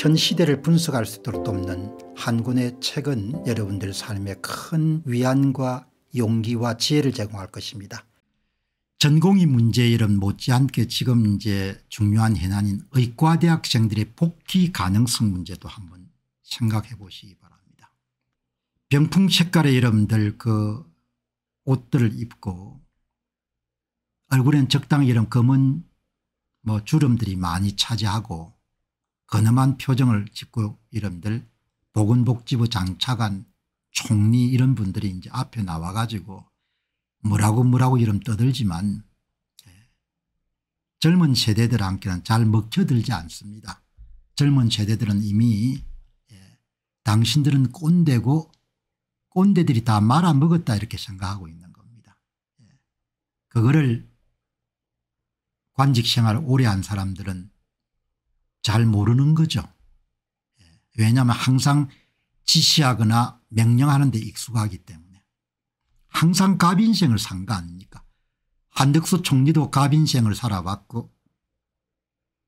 현 시대를 분석할 수 있도록 돕는 한군의 책은 여러분들 삶에 큰 위안과 용기와 지혜를 제공할 것입니다. 전공이 문제 이름 못지않게 지금 이제 중요한 현안인 의과대학생들의 복귀 가능성 문제도 한번 생각해 보시기 바랍니다. 병풍 색깔의 여러분들 그 옷들을 입고 얼굴엔 적당히 이런 검은 뭐 주름들이 많이 차지하고 거엄한 표정을 짓고 이름들 보건복지부 장차관 총리 이런 분들이 이제 앞에 나와 가지고 뭐라고 뭐라고 이름 떠들지만 예, 젊은 세대들한테는 잘 먹혀들지 않습니다. 젊은 세대들은 이미 예, 당신들은 꼰대고 꼰대들이 다 말아먹었다 이렇게 생각하고 있는 겁니다. 예, 그거를 관직생활 오래 한 사람들은 잘 모르는 거죠. 예. 왜냐하면 항상 지시하거나 명령하는 데 익숙하기 때문에 항상 갑인생을 산 거 아닙니까 한덕수 총리도 갑인생을 살아왔고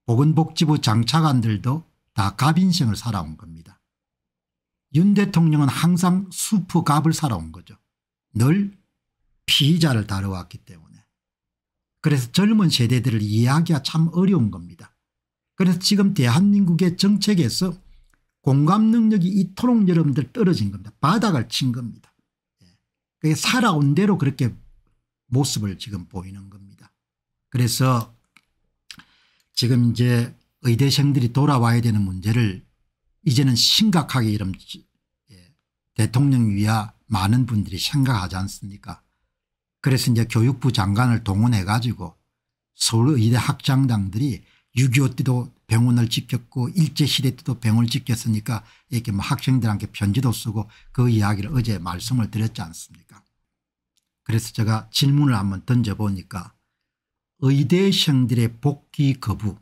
보건복지부 장차관들도 다 갑인생을 살아온 겁니다. 윤 대통령은 항상 수프갑을 살아온 거죠. 늘 피의자를 다뤄왔기 때문에. 그래서 젊은 세대들을 이해하기가 참 어려운 겁니다. 그래서 지금 대한민국의 정책에서 공감 능력이 이토록 여러분들 떨어진 겁니다. 바닥을 친 겁니다. 예. 그게 살아온 대로 그렇게 모습을 지금 보이는 겁니다. 그래서 지금 이제 의대생들이 돌아와야 되는 문제를 이제는 심각하게 이런 예, 대통령 위하 많은 분들이 생각하지 않습니까 그래서 이제 교육부 장관을 동원해 가지고 서울의대 학장당들이 6.25 때도 병원을 지켰고 일제시대 때도 병원을 지켰으니까 이렇게 뭐 학생들한테 편지도 쓰고 그 이야기를 어제 말씀을 드렸지 않습니까 그래서 제가 질문을 한번 던져보니까 의대생들의 복귀 거부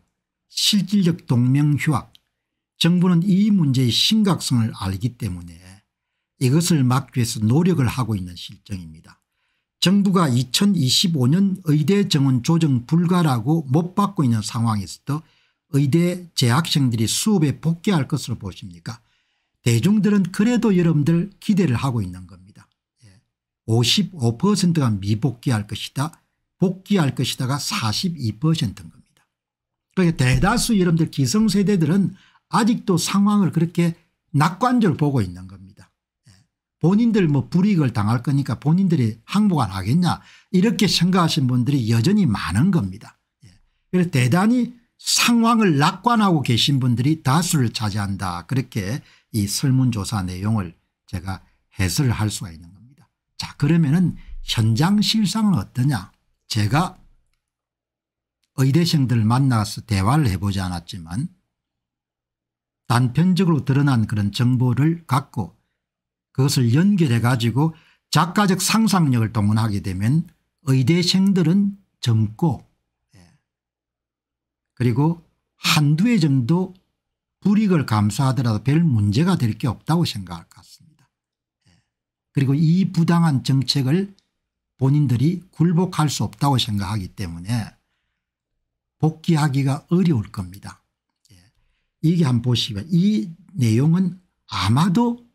실질적 동명휴학 정부는 이 문제의 심각성을 알기 때문에 이것을 막기 위해서 노력을 하고 있는 실정입니다. 정부가 2025년 의대 정원 조정 불가라고 못 받고 있는 상황에서도 의대 재학생들이 수업에 복귀할 것으로 보십니까 대중들은 그래도 여러분들 기대를 하고 있는 겁니다. 55%가 예. 미복귀할 것이다 복귀할 것이다가 42%인 겁니다. 그러니까 대다수 여러분들 기성세대들은 아직도 상황을 그렇게 낙관적으로 보고 있는 겁니다. 본인들 뭐 불이익을 당할 거니까 본인들이 항복 안 하겠냐 이렇게 생각하신 분들이 여전히 많은 겁니다. 예. 그래서 대단히 상황을 낙관하고 계신 분들이 다수를 차지한다 그렇게 이 설문조사 내용을 제가 해설을 할 수가 있는 겁니다. 자 그러면 은 현장 실상은 어떠냐 제가 의대생들을 만나서 대화를 해보지 않았지만 단편적으로 드러난 그런 정보를 갖고 그것을 연결해 가지고 작가적 상상력을 동원하게 되면 의대생들은 젊고 예. 그리고 한두 해 정도 불익을 감수하더라도 별 문제가 될 게 없다고 생각할 것 같습니다. 예. 그리고 이 부당한 정책을 본인들이 굴복할 수 없다고 생각하기 때문에 복귀하기가 어려울 겁니다. 예. 이게 한번 보시면 이 내용은 아마도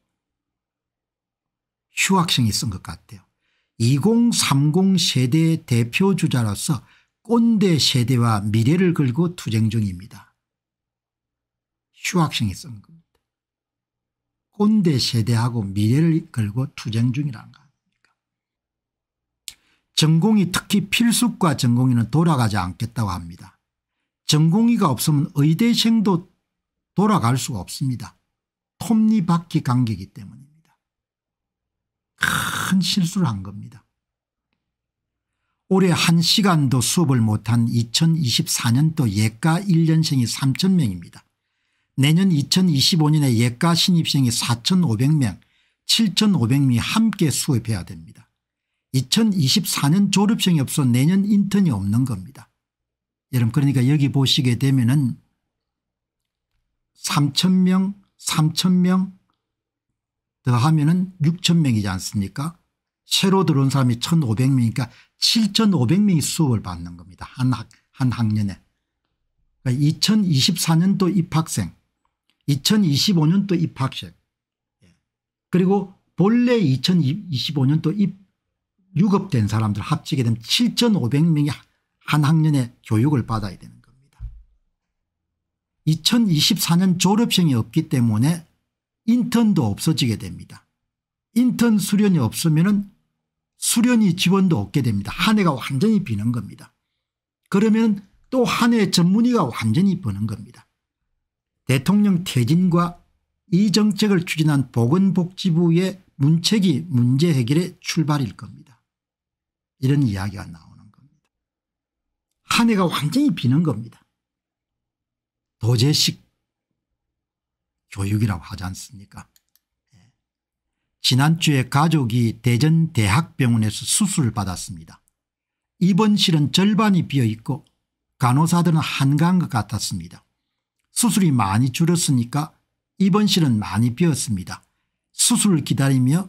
휴학생이 쓴 것 같아요. 2030 세대 대표 주자로서 꼰대 세대와 미래를 걸고 투쟁 중입니다. 휴학생이 쓴 겁니다. 꼰대 세대하고 미래를 걸고 투쟁 중이라는 거 아닙니까. 전공이 특히 필수과 전공이는 돌아가지 않겠다고 합니다. 전공이가 없으면 의대생도 돌아갈 수가 없습니다. 톱니바퀴 관계이기 때문입니다. 큰 실수를 한 겁니다. 올해 한 시간도 수업을 못한 2024년도 예가 1년생이 3,000명입니다. 내년 2025년에 예가 신입생이 4,500명, 7,500명이 함께 수업해야 됩니다. 2024년 졸업생이 없어 내년 인턴이 없는 겁니다. 여러분 그러니까 여기 보시게 되면 은 3,000명, 3,000명, 더하면 은 6천 명이지 않습니까 새로 들어온 사람이 1,500명이니까 7,500명이 수업을 받는 겁니다. 한, 학, 한 학년에. 그러니까 2024년도 입학생 2025년도 입학생 그리고 본래 2025년도 입, 유급된 사람들 합치게 되면 7,500명이 한 학년에 교육을 받아야 되는 겁니다. 2024년 졸업생이 없기 때문에 인턴도 없어지게 됩니다. 인턴 수련이 없으면 수련이 지원도 없게 됩니다. 한 해가 완전히 비는 겁니다. 그러면 또 한해의 전문의가 완전히 버는 겁니다. 대통령 퇴진과 이 정책을 추진한 보건복지부의 문책이 문제 해결의 출발일 겁니다. 이런 이야기가 나오는 겁니다. 한 해가 완전히 비는 겁니다. 도제식 교육이라고 하지 않습니까 예. 지난주에 가족이 대전 대학병원에서 수술을 받았습니다. 입원실은 절반이 비어있고 간호사들은 한가한 것 같았습니다. 수술이 많이 줄었으니까 입원실은 많이 비었습니다. 수술을 기다리며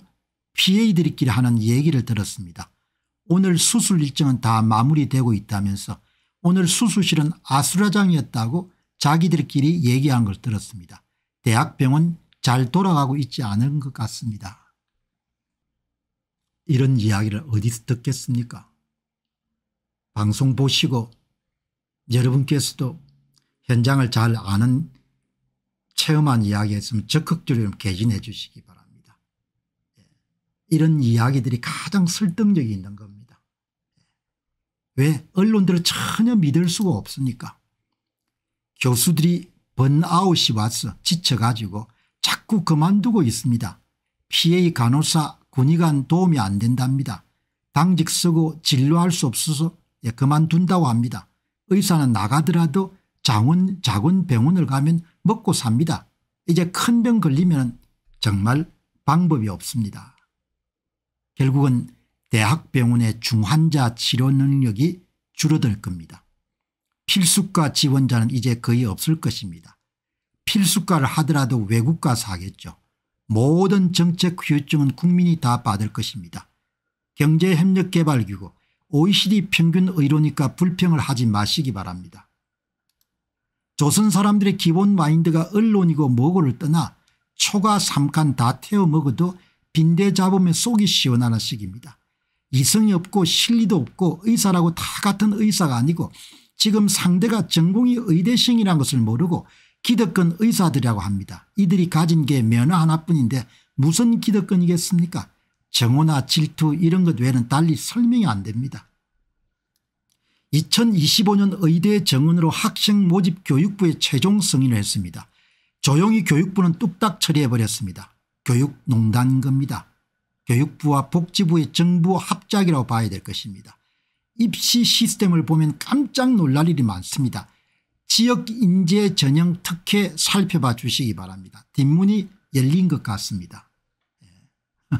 PA들끼리 하는 얘기를 들었습니다. 오늘 수술 일정은 다 마무리되고 있다면서 오늘 수술실은 아수라장이었다고 자기들끼리 얘기한 걸 들었습니다. 대학병원 잘 돌아가고 있지 않은 것 같습니다. 이런 이야기를 어디서 듣겠습니까? 방송 보시고 여러분께서도 현장을 잘 아는 체험한 이야기였으면 적극적으로 개진해 주시기 바랍니다. 예. 이런 이야기들이 가장 설득력이 있는 겁니다. 예. 왜? 언론들을 전혀 믿을 수가 없으니까. 교수들이 번아웃이 와서 지쳐가지고 자꾸 그만두고 있습니다. PA 간호사 군의관 도움이 안 된답니다. 당직 쓰고 진료할 수 없어서 예, 그만둔다고 합니다. 의사는 나가더라도 장원 작은 병원을 가면 먹고 삽니다. 이제 큰 병 걸리면 정말 방법이 없습니다. 결국은 대학병원의 중환자 치료 능력이 줄어들 겁니다. 필수과 지원자는 이제 거의 없을 것입니다. 필수과를 하더라도 외국과사겠죠 모든 정책 휴유증은 국민이 다 받을 것입니다. 경제협력개발기구 OECD 평균 의료니까 불평을 하지 마시기 바랍니다. 조선 사람들의 기본 마인드가 언론이고 뭐고를 떠나 초가 삼칸 다 태워 먹어도 빈대 잡으면 속이 시원하는 식입니다. 이성이 없고 실리도 없고 의사라고 다 같은 의사가 아니고 지금 상대가 전공이 의대생이라는 것을 모르고 기득권 의사들이라고 합니다. 이들이 가진 게 면허 하나뿐인데 무슨 기득권이겠습니까 정오나 질투 이런 것 외에는 달리 설명이 안 됩니다. 2025년 의대 정원으로 학생 모집 교육부의 최종 승인을 했습니다. 조용히 교육부는 뚝딱 처리해버렸습니다. 교육농단 겁니다. 교육부와 복지부의 정부 합작이라고 봐야 될 것입니다. 입시 시스템을 보면 깜짝 놀랄 일이 많습니다. 지역 인재 전형 특혜 살펴봐 주시기 바랍니다. 뒷문이 열린 것 같습니다. 예.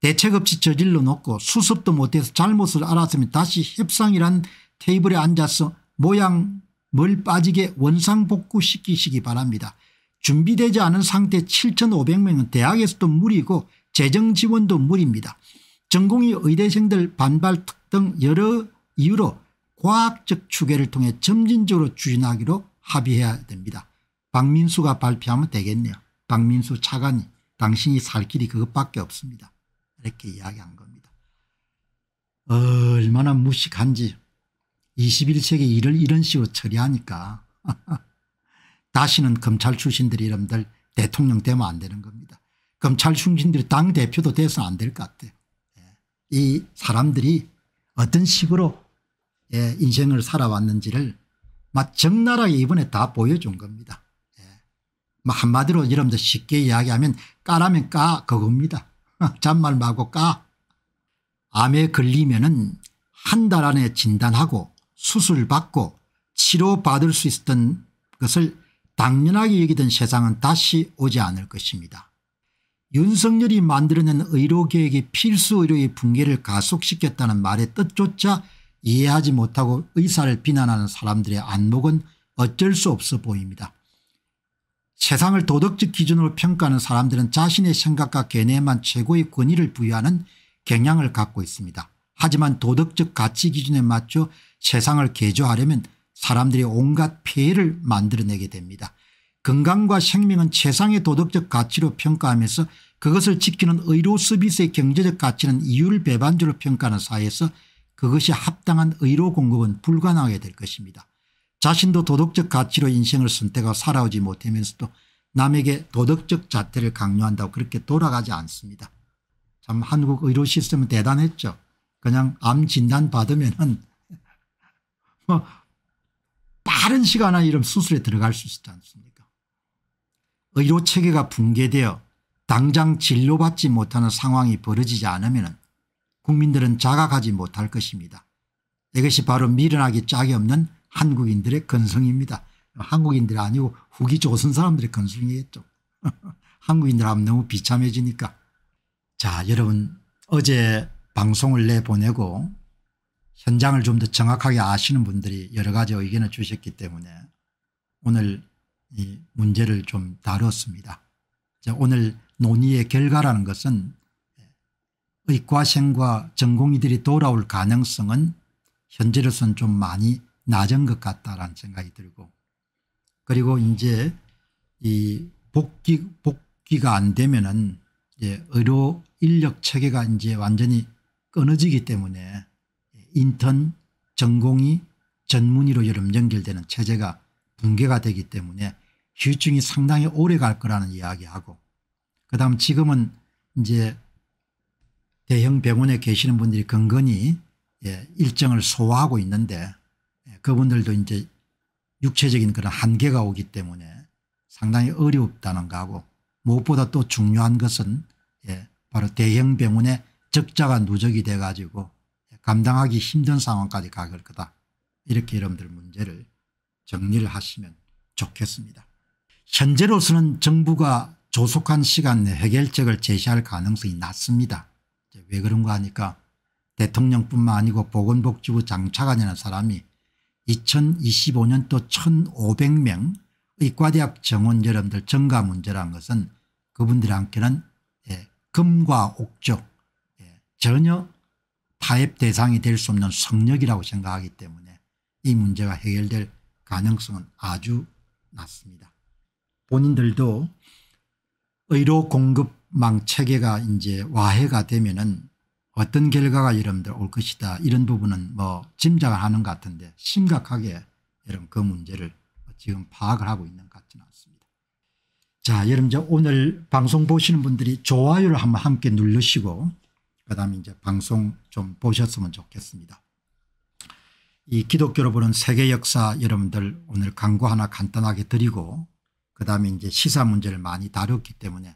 대책 없이 저질러 놓고 수습도 못해서 잘못을 알았으면 다시 협상이란 테이블에 앉아서 모양 멀 빠지게 원상복구시키시기 바랍니다. 준비되지 않은 상태 7,500명은 대학에서도 무리고 재정지원도 무리입니다. 전공의 의대생들 반발 등 여러 이유로 과학적 추계를 통해 점진적으로 추진하기로 합의해야 됩니다. 박민수가 발표하면 되겠네요. 박민수 차관이 당신이 살 길이 그것밖에 없습니다. 이렇게 이야기한 겁니다. 얼마나 무식한지 21세기 일을 이런 식으로 처리하니까 다시는 검찰 출신들이 이름들 대통령 되면 안 되는 겁니다. 검찰 출신들이 당대표도 돼서 안 될 것 같아요. 이 사람들이 어떤 식으로 예, 인생을 살아왔는지를 막 적나라하게 이번에 다 보여준 겁니다. 예. 막 뭐 한마디로 여러분들 쉽게 이야기하면 까라면 까 그겁니다. 잔말 말고 까. 암에 걸리면 은한 달 안에 진단하고 수술받고 치료받을 수 있었던 것을 당연하게 여기던 세상은 다시 오지 않을 것입니다. 윤석열이 만들어낸 의료계획이 필수 의료의 붕괴를 가속시켰다는 말의 뜻조차 이해하지 못하고 의사를 비난하는 사람들의 안목은 어쩔 수 없어 보입니다. 세상을 도덕적 기준으로 평가하는 사람들은 자신의 생각과 견해에만 최고의 권위를 부여하는 경향을 갖고 있습니다. 하지만 도덕적 가치 기준에 맞춰 세상을 개조하려면 사람들이 온갖 폐해를 만들어내게 됩니다. 건강과 생명은 최상의 도덕적 가치로 평가하면서 그것을 지키는 의료 서비스의 경제적 가치는 이유를배반적으로 평가하는 사회에서 그것이 합당한 의료 공급은 불가능하게 될 것입니다. 자신도 도덕적 가치로 인생을 선택하고 살아오지 못하면서도 남에게 도덕적 자태를 강요한다고 그렇게 돌아가지 않습니다. 참 한국 의료 시스템은 대단했죠. 그냥 암 진단 받으면은 뭐 빠른 시간 안에 이런 수술에 들어갈 수 있지 않습니까 의료체계가 어, 붕괴되어 당장 진료받지 못하는 상황이 벌어지지 않으면 국민들은 자각하지 못할 것입니다. 이것이 바로 미련하기 짝이 없는 한국인들의 근성입니다. 한국인들이 아니고 후기 조선 사람들의 근성이겠죠. 한국인들 하면 너무 비참해지니까. 자 여러분 어제 방송을 내보내고 현장을 좀 더 정확하게 아시는 분들이 여러 가지 의견을 주셨기 때문에 오늘 이 문제를 좀 다뤘습니다. 오늘 논의의 결과라는 것은 의과생과 전공의들이 돌아올 가능성은 현재로서는 좀 많이 낮은 것 같다라는 생각이 들고 그리고 이제 이 복귀, 복귀가 안 되면은 예, 의료 인력 체계가 이제 완전히 끊어지기 때문에 인턴, 전공이 전문의로 여름 연결되는 체제가 붕괴가 되기 때문에 기후증이 상당히 오래 갈 거라는 이야기하고 그다음 지금은 이제 대형 병원에 계시는 분들이 건건히 예, 일정을 소화하고 있는데 예, 그분들도 이제 육체적인 그런 한계가 오기 때문에 상당히 어렵다는 거하고 무엇보다 또 중요한 것은 예, 바로 대형 병원에 적자가 누적이 돼 가지고 감당하기 힘든 상황까지 가게 할 거다. 이렇게 여러분들 문제를 정리를 하시면 좋겠습니다. 현재로서는 정부가 조속한 시간 내 해결책을 제시할 가능성이 낮습니다. 왜 그런가 하니까 대통령뿐만 아니고 보건복지부 장차관이라는 사람이 2025년도 1500명 의과대학 정원 여러분들 증가 문제란 것은 그분들한테는 예, 금과 옥적 예, 전혀 타협 대상이 될 수 없는 성역이라고 생각하기 때문에 이 문제가 해결될 가능성은 아주 낮습니다. 본인들도 의료 공급망 체계가 이제 와해가 되면은 어떤 결과가 여러분들 올 것이다 이런 부분은 뭐 짐작을 하는 것 같은데 심각하게 여러분 그 문제를 지금 파악을 하고 있는 것 같지는 않습니다. 자 여러분 이 오늘 방송 보시는 분들이 좋아요를 한번 함께 누르시고 그다음에 이제 방송 좀 보셨으면 좋겠습니다. 이 기독교로 보는 세계 역사 여러분들 오늘 강구 하나 간단하게 드리고 그다음에 이제 시사 문제를 많이 다뤘기 때문에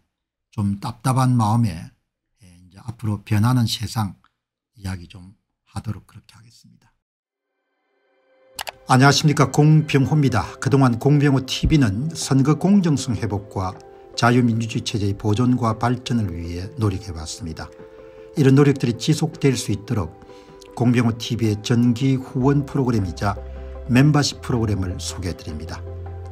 좀 답답한 마음에 예, 이제 앞으로 변하는 세상 이야기 좀 하도록 그렇게 하겠습니다. 안녕하십니까 공병호입니다. 그동안 공병호 tv는 선거 공정성 회복과 자유민주주의 체제의 보존과 발전을 위해 노력해왔습니다. 이런 노력들이 지속될 수 있도록 공병호 tv의 전기 후원 프로그램이자 멤버십 프로그램을 소개해드립니다.